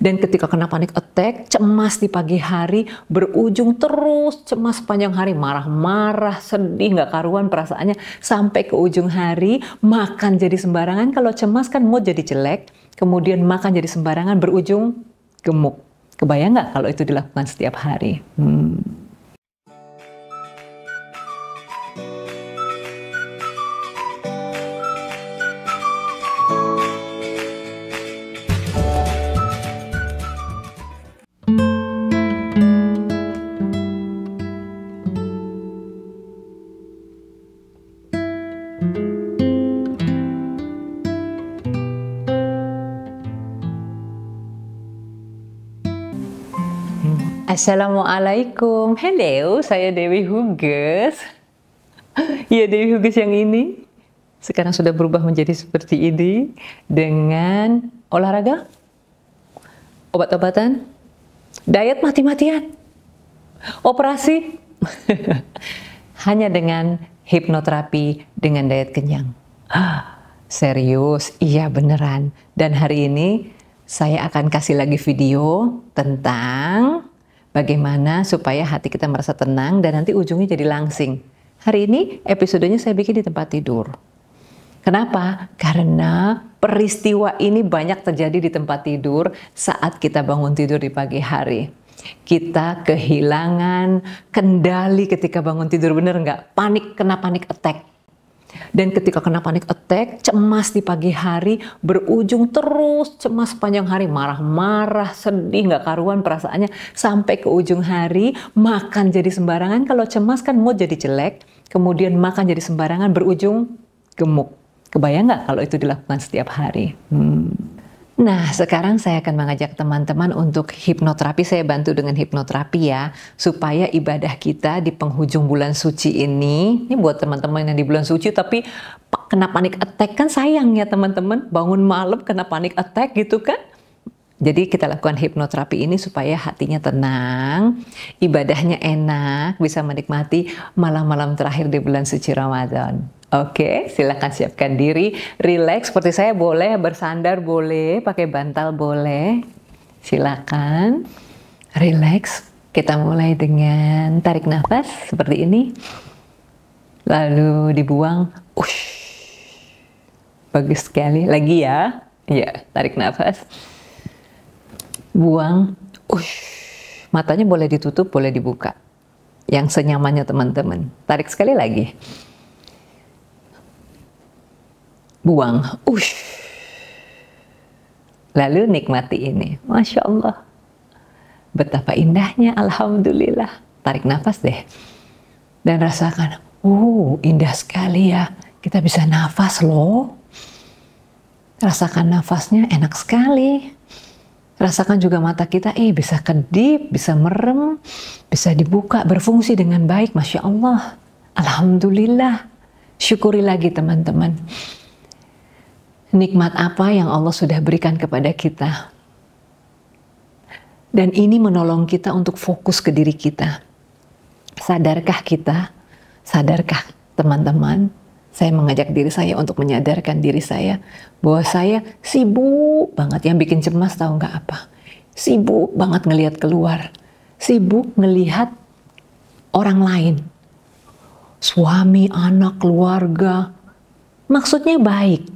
Dan ketika kena panic attack, cemas di pagi hari, berujung terus cemas sepanjang hari, marah-marah, sedih, nggak karuan perasaannya, sampai ke ujung hari, makan jadi sembarangan, kalau cemas kan mood jadi jelek, kemudian makan jadi sembarangan, berujung gemuk. Kebayang nggak kalau itu dilakukan setiap hari? Hmm. Assalamualaikum. Hello, saya Dewi Huges. Iya Dewi Huges yang ini. Sekarang sudah berubah menjadi seperti ini dengan olahraga, obat-obatan, diet mati-matian, operasi. Hanya dengan hipnoterapi dengan diet kenyang. serius, iya beneran. Dan hari ini saya akan kasih lagi video tentang Bagaimana supaya hati kita merasa tenang dan nanti ujungnya jadi langsing. Hari ini episodenya saya bikin di tempat tidur. Kenapa? Karena peristiwa ini banyak terjadi di tempat tidur saat kita bangun tidur di pagi hari. Kita kehilangan kendali ketika bangun tidur, bener nggak? Panik, kena panik attack dan ketika kena panic attack, cemas di pagi hari, berujung terus cemas sepanjang hari, marah-marah, sedih, nggak karuan perasaannya, sampai ke ujung hari, makan jadi sembarangan, kalau cemas kan mood jadi jelek, kemudian makan jadi sembarangan, berujung gemuk. Kebayang nggak kalau itu dilakukan setiap hari? Hmm. Nah, sekarang saya akan mengajak teman-teman untuk hipnoterapi. Saya bantu dengan hipnoterapi ya, supaya ibadah kita di penghujung bulan suci ini, ini buat teman-teman yang di bulan suci tapi kena panic attack kan sayang ya teman-teman, bangun malam kena panic attack gitu kan. Jadi kita lakukan hipnoterapi ini supaya hatinya tenang, ibadahnya enak, bisa menikmati malam-malam terakhir di bulan suci Ramadan. Oke, silakan siapkan diri, relax. Seperti saya boleh bersandar, boleh pakai bantal, boleh. Silakan relax. Kita mulai dengan tarik nafas seperti ini, lalu dibuang. Ush, bagus sekali. Lagi ya, ya tarik nafas, buang. Ush, matanya boleh ditutup, boleh dibuka. Yang senyamannya teman-teman. Tarik sekali lagi buang. Ush. Lalu nikmati ini. Masya Allah. Betapa indahnya, Alhamdulillah. Tarik nafas deh. Dan rasakan, uh indah sekali ya. Kita bisa nafas loh. Rasakan nafasnya enak sekali. Rasakan juga mata kita, eh bisa kedip, bisa merem, bisa dibuka, berfungsi dengan baik. Masya Allah. Alhamdulillah. Syukuri lagi teman-teman nikmat apa yang Allah sudah berikan kepada kita. Dan ini menolong kita untuk fokus ke diri kita. Sadarkah kita? Sadarkah teman-teman? Saya mengajak diri saya untuk menyadarkan diri saya bahwa saya sibuk banget yang bikin cemas tahu nggak apa. Sibuk banget ngelihat keluar. Sibuk ngelihat orang lain. Suami, anak, keluarga. Maksudnya baik,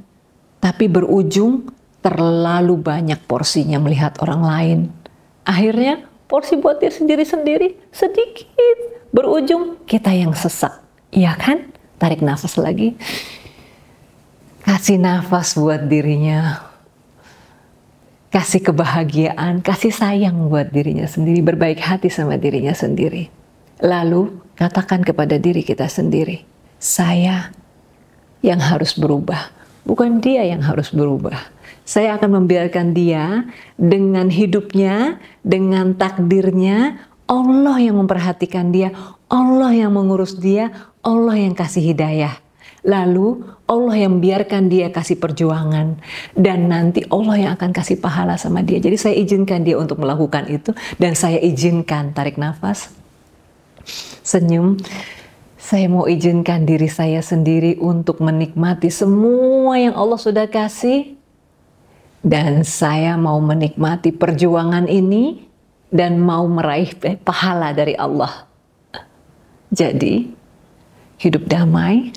tapi berujung terlalu banyak porsinya melihat orang lain. Akhirnya porsi buat diri sendiri-sendiri sedikit berujung kita yang sesak. Iya kan? Tarik nafas lagi. Kasih nafas buat dirinya. Kasih kebahagiaan, kasih sayang buat dirinya sendiri, berbaik hati sama dirinya sendiri. Lalu katakan kepada diri kita sendiri, saya yang harus berubah bukan dia yang harus berubah. Saya akan membiarkan dia dengan hidupnya, dengan takdirnya, Allah yang memperhatikan dia, Allah yang mengurus dia, Allah yang kasih hidayah. Lalu Allah yang biarkan dia kasih perjuangan dan nanti Allah yang akan kasih pahala sama dia. Jadi saya izinkan dia untuk melakukan itu dan saya izinkan tarik nafas, senyum, saya mau izinkan diri saya sendiri untuk menikmati semua yang Allah sudah kasih, dan saya mau menikmati perjuangan ini dan mau meraih pahala dari Allah. Jadi, hidup damai,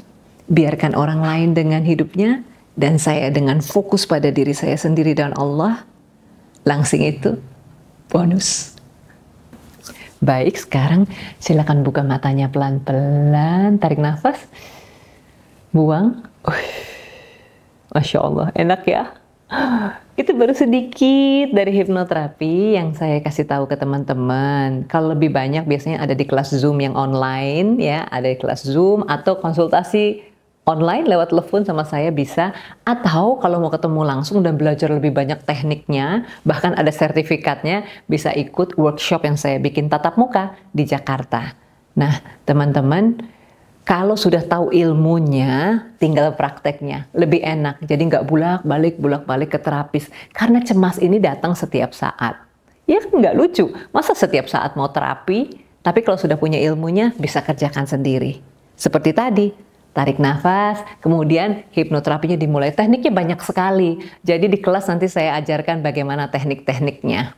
biarkan orang lain dengan hidupnya, dan saya dengan fokus pada diri saya sendiri dan Allah. Langsing itu bonus. Baik, sekarang silakan buka matanya pelan-pelan, tarik nafas, buang. Uh, Masya Allah, enak ya. Itu baru sedikit dari hipnoterapi yang saya kasih tahu ke teman-teman. Kalau lebih banyak biasanya ada di kelas Zoom yang online ya, ada di kelas Zoom atau konsultasi online lewat telepon sama saya bisa atau kalau mau ketemu langsung dan belajar lebih banyak tekniknya bahkan ada sertifikatnya bisa ikut workshop yang saya bikin tatap muka di Jakarta. Nah, teman-teman kalau sudah tahu ilmunya, tinggal prakteknya. Lebih enak, jadi nggak bulak-balik, bulak-balik ke terapis. Karena cemas ini datang setiap saat. Ya kan nggak lucu, masa setiap saat mau terapi, tapi kalau sudah punya ilmunya bisa kerjakan sendiri. Seperti tadi, tarik nafas, kemudian hipnoterapinya dimulai. Tekniknya banyak sekali. Jadi di kelas nanti saya ajarkan bagaimana teknik-tekniknya.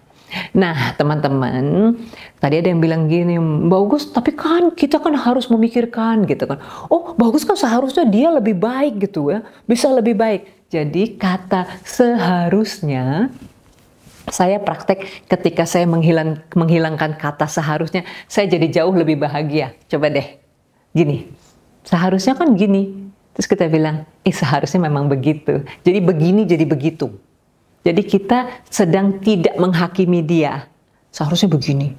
Nah, teman-teman, tadi ada yang bilang gini, bagus, tapi kan kita kan harus memikirkan gitu kan. Oh, bagus kan seharusnya dia lebih baik gitu ya, bisa lebih baik. Jadi kata seharusnya saya praktek ketika saya menghilang, menghilangkan kata seharusnya, saya jadi jauh lebih bahagia. Coba deh, gini seharusnya kan gini. Terus kita bilang, eh seharusnya memang begitu. Jadi begini jadi begitu. Jadi kita sedang tidak menghakimi dia. Seharusnya begini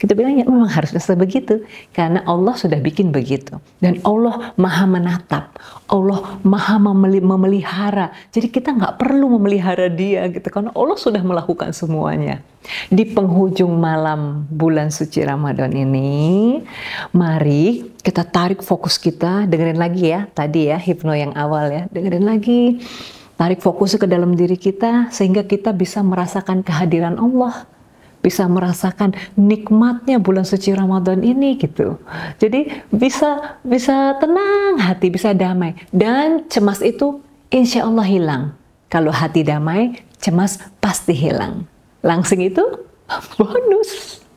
kita bilang ya memang harus begitu karena Allah sudah bikin begitu dan Allah maha menatap, Allah maha memelihara. Jadi kita nggak perlu memelihara dia gitu karena Allah sudah melakukan semuanya. Di penghujung malam bulan suci Ramadan ini, mari kita tarik fokus kita, dengerin lagi ya tadi ya hipno yang awal ya, dengerin lagi. Tarik fokus ke dalam diri kita sehingga kita bisa merasakan kehadiran Allah bisa merasakan nikmatnya bulan suci Ramadan ini gitu. Jadi bisa bisa tenang hati, bisa damai dan cemas itu insya Allah hilang. Kalau hati damai, cemas pasti hilang. Langsing itu bonus.